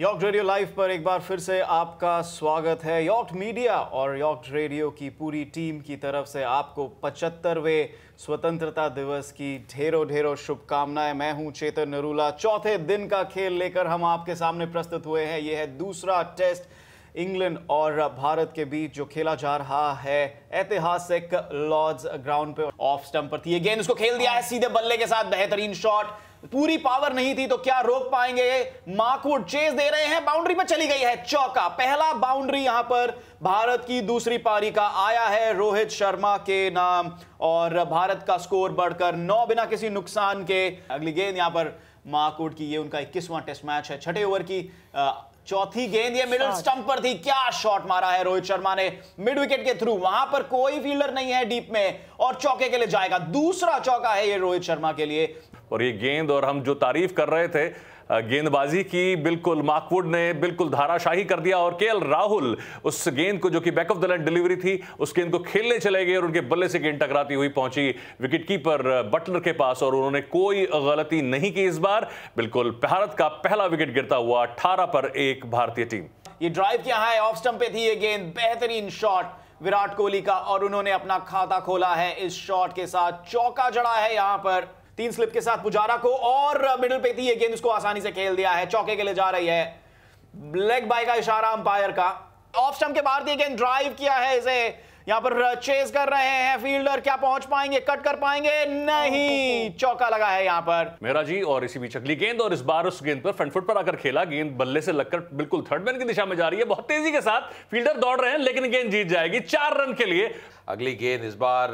York radio live पर एक बार फिर से आपका स्वागत है यॉर्क मीडिया और यॉर्क रेडियो की पूरी टीम की तरफ से आपको पचहत्तरवें स्वतंत्रता दिवस की ढेरों ढेरों शुभकामनाएं मैं हूं चेतन नरूला चौथे दिन का खेल लेकर हम आपके सामने प्रस्तुत हुए हैं यह है दूसरा टेस्ट इंग्लैंड और भारत के बीच जो खेला जा रहा है ऐतिहासिक लॉर्ड्स ग्राउंड पे ऑफ स्टंप पर थी गेंद उसको खेल दिया है सीधे बल्ले के साथ बेहतरीन शॉट पूरी पावर नहीं थी तो क्या रोक पाएंगे माकूट चेस दे रहे हैं बाउंड्री पर चली गई है चौका पहला बाउंड्री यहां पर भारत की दूसरी पारी का आया है रोहित शर्मा के नाम और भारत का स्कोर बढ़कर नौ बिना किसी नुकसान के अगली गेंद यहां पर मार्कवुड की ये उनका इक्कीसवां टेस्ट मैच है छठे ओवर की आ, चौथी गेंद ये मिडिल स्टंप पर थी क्या शॉट मारा है रोहित शर्मा ने मिड विकेट के थ्रू वहां पर कोई फील्डर नहीं है डीप में और चौके के लिए जाएगा दूसरा चौका है ये रोहित शर्मा के लिए और ये गेंद और हम जो तारीफ कर रहे थे गेंदबाजी की बिल्कुल माकवुड ने बिल्कुल धाराशाही कर दिया और केएल राहुल उस गेंद को जो कि back of the line delivery थी उस गेंद को खेलने चले गए और उनके बल्ले से गेंद टकराती हुई पहुंची विकेट कीपर बटलर के पास और उन्होंने कोई गलती नहीं की इस बार बिल्कुल भारत का पहला विकेट गिरता हुआ अठारह पर एक भारतीय टीम ये ड्राइव क्या है ऑफ स्टंप पे थी ये गेंद बेहतरीन शॉट विराट कोहली का और उन्होंने अपना खाता खोला है इस शॉट के साथ चौका जड़ा है यहां पर तीन स्लिप के साथ पुजारा को और मिडिल पे थी गेंद उसको आसानी से खेल दिया है चौके के लिए जा रही है लेग बाय का इशारा अंपायर का ऑफ स्टम्प के बाहर थी गेंद ड्राइव किया है इसे यहां पर चेस uh, कर रहे हैं फील्डर क्या पहुंच पाएंगे कट कर पाएंगे नहीं oh. चौका लगा है यहां पर मेरा जी और इसी बीच अगली गेंद और इस बार उस गेंद पर फ्रंट फुट पर आकर खेला गेंद बल्ले से लगकर बिल्कुल थर्ड मैन की दिशा में जा रही है बहुत तेजी के साथ फील्डर दौड़ रहे हैं लेकिन गेंद जीत जाएगी चार रन के लिए अगली गेंद इस बार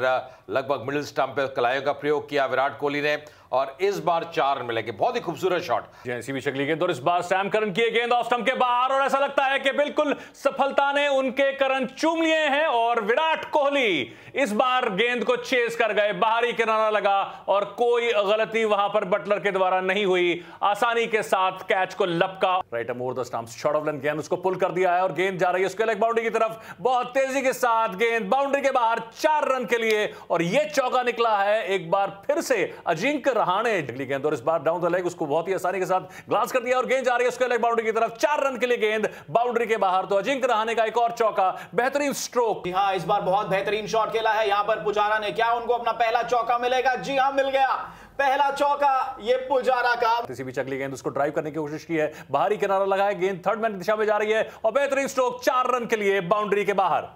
लगभग मिडिल स्टंप पे कलाइयों का प्रयोग किया विराट कोहली ने और इस बार चार रन मिलेंगे बहुत ही खूबसूरत शॉट जैसी हाँ, भी शक्ली गेंद और इस बार सैम करन की गेंद ऑफ स्टंप के बाहर और ऐसा लगता है कि बिल्कुल सफलता ने उनके करण चूम लिए हैं और विराट कोहली इस बार गेंद को चेस कर गए बाहरी किनारा लगा और कोई गलती वहां पर बटलर के द्वारा नहीं हुई आसानी के साथ कैच को लपका right more the short of गेंद उसको पुल कर दिया है और गेंद जा रही है उसके लेग बाउंड्री की तरफ बहुत तेजी के साथ गेंद बाउंड्री के बार चार रन के लिए और यह चौका निकला है एक बार फिर से अजिंक रहाणे ढिली गेंद और इस बार डाउन द लेग उसको बहुत ही आसानी के साथ ग्लास कर दिया और गेंद जा रही है उसके लेग बाउंड्री की तरफ चार रन के लिए गेंद बाउंड्री के बाहर तो अजिंक रहाणे का एक और चौका बेहतरीन स्ट्रोक हाँ इस बार बहुत बेहतरीन शॉट खेला है यहां पर पुजारा ने क्या उनको अपना पहला चौका मिलेगा जी हाँ मिल गया पहला चौका ये पुजारा का किसी भी चकली गेंद उसको ड्राइव करने की कोशिश की है बाहरी किनारा लगा गेंद थर्ड मैन दिशा में जा रही है और बेहतरीन स्ट्रोक चार रन के लिए बाउंड्री के बाहर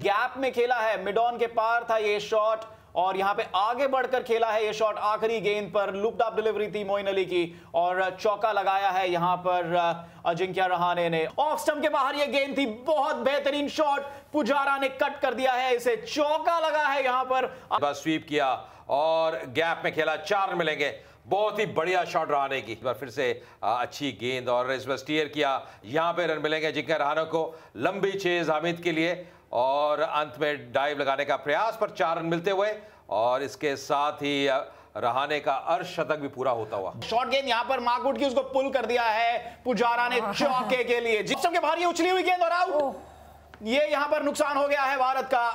गैप में खेला है मिडॉन के पार था ये शॉट और यहां पे आगे बढ़कर खेला है ये शॉट आखिरी गेंद पर लुपड अप डिलीवरी थी मोइन अली की और चौका लगाया है यहां पर अजिंक्य रहाने ने ऑफ स्टंप के बाहर ये गेंद थी बहुत बेहतरीन शॉट पुजारा ने कट कर दिया है इसे चौका लगा है यहां पर स्वीप किया और गैप में खेला चार मिलेंगे बहुत ही बढ़िया शॉट रहाने की बार फिर से अच्छी गेंद और इस बार स्टीयर किया यहाँ पे रन मिलेंगे जिनके रहानों को लंबी चेज हामिद के लिए और अंत में डाइव लगाने का प्रयास पर चार रन मिलते हुए और इसके साथ ही रहाने का अर्धशतक भी पूरा होता हुआ शॉर्ट गेंद यहाँ पर मार्कवुड की उसको पुल कर दिया है पुजारा ने हाँ। चौके के लिए जिसम के भारी उछली हुई गेंद और आउट ये यहाँ पर नुकसान हो गया है भारत का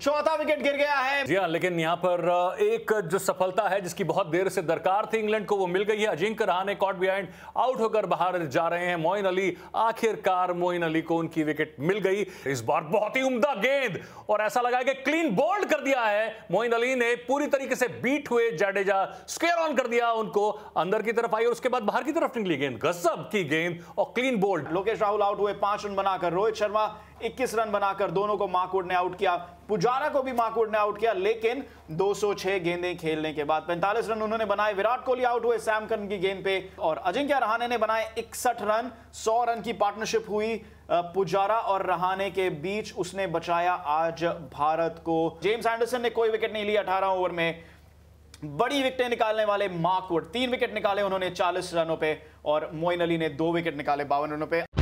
चौथा विकेट गिर गया है जी हाँ लेकिन यहाँ पर एक जो सफलता है जिसकी बहुत देर से दरकार थी इंग्लैंड को वो मिल गई है Ajinkya Rahane caught behind out होकर बाहर जा रहे हैं मोइन अली आखिरकार मोइन अली को उनकी विकेट मिल गई इस बार बहुत ही उम्दा गेंद और ऐसा लगा कि क्लीन बोल्ड कर दिया है मोइन अली ने पूरी तरीके से बीट हुए जाडेजा स्केर ऑन कर दिया उनको अंदर की तरफ आई और उसके बाद बाहर की तरफ निकली गेंद गजब की गेंद और clean bowled Lokesh Rahul out हुए पांच रन बनाकर रोहित शर्मा इक्कीस रन बनाकर दोनों को माकुड ने आउट किया पुजा पुजारा को भी माकूड ने आउट किया लेकिन 206 गेंदें खेलने के बाद 45 रन उन्होंने बनाए विराट कोहली आउट हुए सैम सैमकन की गेंद पे और अजिंक्य रहाने ने बनाए 61 रन 100 रन की पार्टनरशिप हुई पुजारा और रहाने के बीच उसने बचाया आज भारत को जेम्स एंडरसन ने कोई विकेट नहीं लिया अठारह ओवर में बड़ी विकेटें निकालने वाले मार्कवुड तीन विकेट निकाले उन्होंने 40 रनों पे और मोइन अली ने दो विकेट निकाले बावन रनों पर